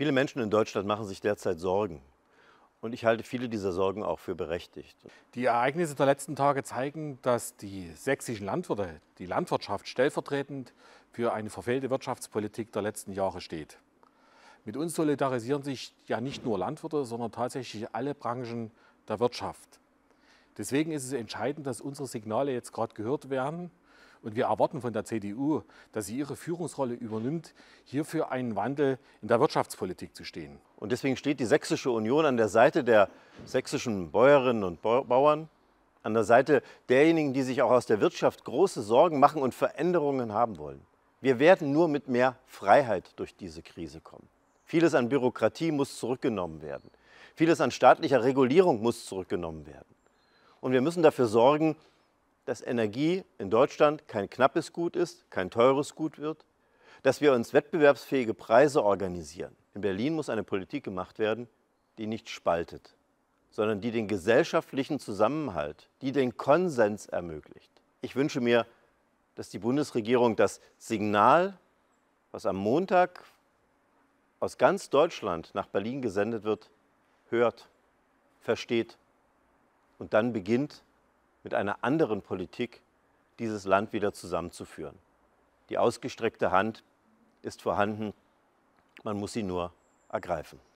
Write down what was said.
Viele Menschen in Deutschland machen sich derzeit Sorgen. Und ich halte viele dieser Sorgen auch für berechtigt. Die Ereignisse der letzten Tage zeigen, dass die sächsischen Landwirte, die Landwirtschaft stellvertretend für eine verfehlte Wirtschaftspolitik der letzten Jahre steht. Mit uns solidarisieren sich ja nicht nur Landwirte, sondern tatsächlich alle Branchen der Wirtschaft. Deswegen ist es entscheidend, dass unsere Signale jetzt gerade gehört werden und wir erwarten von der CDU, dass sie ihre Führungsrolle übernimmt, hier für einen Wandel in der Wirtschaftspolitik zu stehen. Und deswegen steht die Sächsische Union an der Seite der sächsischen Bäuerinnen und Bauern, an der Seite derjenigen, die sich auch aus der Wirtschaft große Sorgen machen und Veränderungen haben wollen. Wir werden nur mit mehr Freiheit durch diese Krise kommen. Vieles an Bürokratie muss zurückgenommen werden. Vieles an staatlicher Regulierung muss zurückgenommen werden. Und wir müssen dafür sorgen, dass Energie in Deutschland kein knappes Gut ist, kein teures Gut wird, dass wir uns wettbewerbsfähige Preise organisieren. In Berlin muss eine Politik gemacht werden, die nicht spaltet, sondern die den gesellschaftlichen Zusammenhalt, die den Konsens ermöglicht. Ich wünsche mir, dass die Bundesregierung das Signal, was am Montag aus ganz Deutschland nach Berlin gesendet wird, hört, versteht und dann beginnt, mit einer anderen Politik dieses Land wieder zusammenzuführen. Die ausgestreckte Hand ist vorhanden, man muss sie nur ergreifen.